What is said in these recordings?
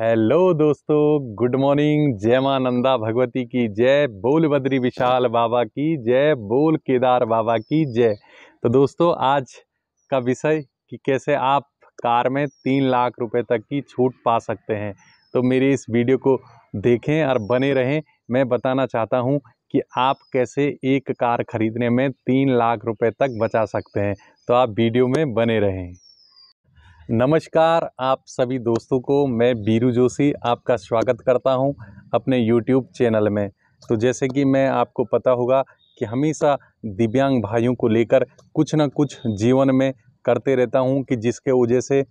hello दोस्तों good morning जय माँ नंदा भगवती की जय बोल बद्री विशाल बाबा की जय बोल केदार बाबा की जय तो दोस्तों आज का विषय कि कैसे आप कार में तीन लाख रुपए तक की छूट पा सकते हैं तो मेरे इस वीडियो को देखें और बने रहें मैं बताना चाहता हूं कि आप कैसे एक कार खरीदने में तीन लाख रुपए तक बचा सकते हैं तो आप वीडियो में बने रहें नमस्कार आप सभी दोस्तों को मैं बीरू जोशी आपका स्वागत करता हूं अपने यूट्यूब चैनल में तो जैसे कि मैं आपको पता होगा कि हमेशा दिव्यांग भाइयों को लेकर कुछ ना कुछ जीवन में करते रहता हूं कि जिसके वजह से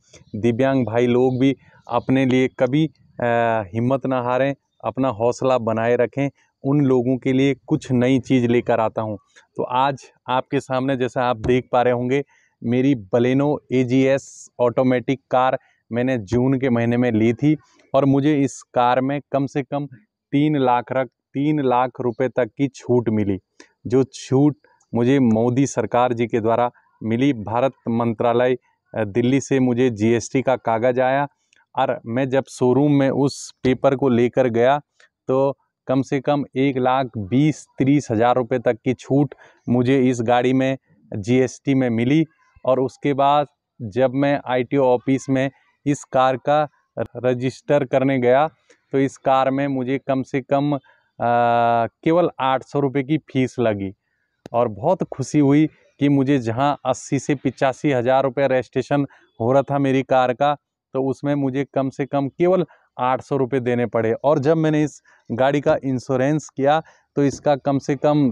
दिव्यांग भाई लोग भी अपने लिए कभी आ, हिम्मत ना हारें अपना हौसला बनाए रखें उन लोगों के लिए कुछ नई चीज़ लेकर आता हूँ तो आज आपके सामने जैसा आप देख पा रहे होंगे मेरी बलेनो ए ऑटोमेटिक कार मैंने जून के महीने में ली थी और मुझे इस कार में कम से कम तीन लाख रख तीन लाख रुपए तक की छूट मिली जो छूट मुझे मोदी सरकार जी के द्वारा मिली भारत मंत्रालय दिल्ली से मुझे जीएसटी का कागज़ आया और मैं जब शोरूम में उस पेपर को लेकर गया तो कम से कम एक लाख बीस तीस हज़ार रुपये तक की छूट मुझे इस गाड़ी में जीएसटी में मिली और उसके बाद जब मैं आईटीओ ऑफिस में इस कार का रजिस्टर करने गया तो इस कार में मुझे कम से कम आ, केवल आठ सौ रुपये की फ़ीस लगी और बहुत खुशी हुई कि मुझे जहां अस्सी से पिचासी हज़ार रुपये रजिस्ट्रेशन हो रहा था मेरी कार का तो उसमें मुझे कम से कम केवल आठ सौ रुपये देने पड़े और जब मैंने इस गाड़ी का इंश्योरेंस किया तो इसका कम से कम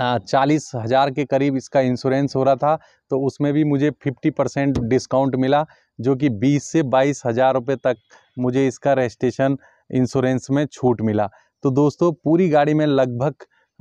चालीस हज़ार के करीब इसका इंश्योरेंस हो रहा था तो उसमें भी मुझे फिफ्टी परसेंट डिस्काउंट मिला जो कि बीस से बाईस हज़ार रुपये तक मुझे इसका रजिस्ट्रेशन इंश्योरेंस में छूट मिला तो दोस्तों पूरी गाड़ी में लगभग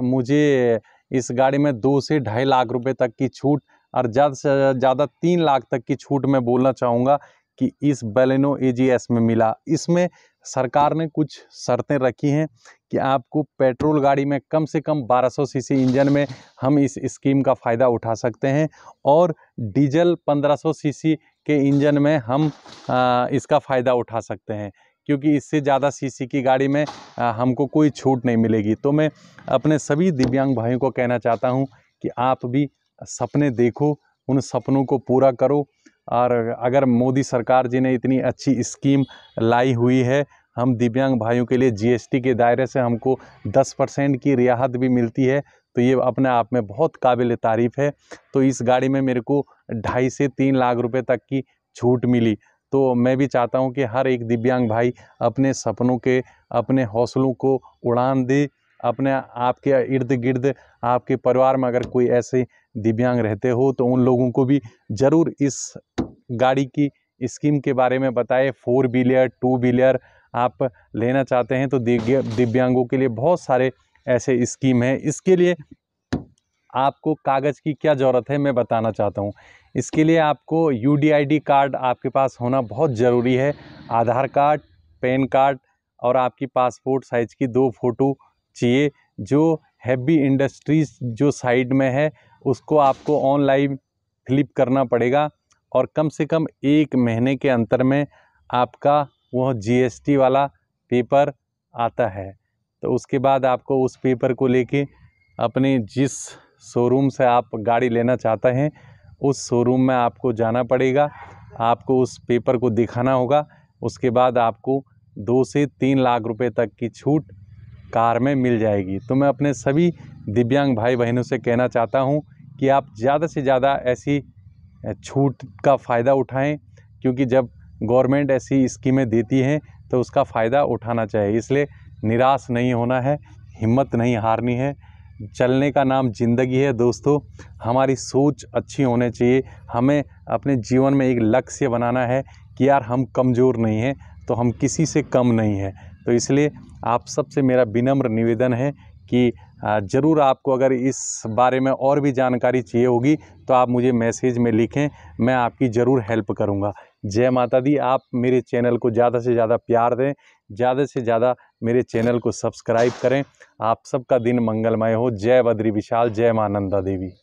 मुझे इस गाड़ी में दो से ढाई लाख रुपए तक की छूट और ज़्यादा से ज़्यादा तीन लाख तक की छूट मैं बोलना चाहूँगा कि इस बेलिनो ए में मिला इसमें सरकार ने कुछ शर्तें रखी हैं कि आपको पेट्रोल गाड़ी में कम से कम 1200 सीसी इंजन में हम इस स्कीम का फ़ायदा उठा सकते हैं और डीजल 1500 सीसी के इंजन में हम आ, इसका फ़ायदा उठा सकते हैं क्योंकि इससे ज़्यादा सीसी की गाड़ी में आ, हमको कोई छूट नहीं मिलेगी तो मैं अपने सभी दिव्यांग भाइयों को कहना चाहता हूँ कि आप भी सपने देखो उन सपनों को पूरा करो और अगर मोदी सरकार जी ने इतनी अच्छी स्कीम लाई हुई है हम दिव्यांग भाइयों के लिए जीएसटी के दायरे से हमको 10 परसेंट की रियायत भी मिलती है तो ये अपने आप में बहुत काबिल तारीफ़ है तो इस गाड़ी में मेरे को ढाई से तीन लाख रुपए तक की छूट मिली तो मैं भी चाहता हूँ कि हर एक दिव्यांग भाई अपने सपनों के अपने हौसलों को उड़ान दे अपने आपके इर्द गिर्द आपके परिवार में अगर कोई ऐसे दिव्यांग रहते हो तो उन लोगों को भी ज़रूर इस गाड़ी की स्कीम के बारे में बताए फोर व्हीलर टू व्हीलर आप लेना चाहते हैं तो दिव्यांगों के लिए बहुत सारे ऐसे स्कीम हैं इसके लिए आपको कागज़ की क्या ज़रूरत है मैं बताना चाहता हूँ इसके लिए आपको यू कार्ड आपके पास होना बहुत ज़रूरी है आधार कार्ड पैन कार्ड और आपकी पासपोर्ट साइज़ की दो फ़ोटो चाहिए जो हैवी इंडस्ट्रीज जो साइड में है उसको आपको ऑनलाइन फ्लिप करना पड़ेगा और कम से कम एक महीने के अंतर में आपका वह जीएसटी वाला पेपर आता है तो उसके बाद आपको उस पेपर को लेके अपने जिस शोरूम से आप गाड़ी लेना चाहते हैं उस शोरूम में आपको जाना पड़ेगा आपको उस पेपर को दिखाना होगा उसके बाद आपको दो से तीन लाख रुपए तक की छूट कार में मिल जाएगी तो मैं अपने सभी दिव्यांग भाई बहनों से कहना चाहता हूँ कि आप ज़्यादा से ज़्यादा ऐसी छूट का फ़ायदा उठाएं क्योंकि जब गवर्नमेंट ऐसी स्कीमें देती हैं तो उसका फ़ायदा उठाना चाहिए इसलिए निराश नहीं होना है हिम्मत नहीं हारनी है चलने का नाम जिंदगी है दोस्तों हमारी सोच अच्छी होनी चाहिए हमें अपने जीवन में एक लक्ष्य बनाना है कि यार हम कमज़ोर नहीं हैं तो हम किसी से कम नहीं हैं तो इसलिए आप सबसे मेरा विनम्र निवेदन है कि ज़रूर आपको अगर इस बारे में और भी जानकारी चाहिए होगी तो आप मुझे मैसेज में लिखें मैं आपकी ज़रूर हेल्प करूँगा जय माता दी आप मेरे चैनल को ज़्यादा से ज़्यादा प्यार दें ज़्यादा से ज़्यादा मेरे चैनल को सब्सक्राइब करें आप सबका दिन मंगलमय हो जय बद्री विशाल जय मानंदा देवी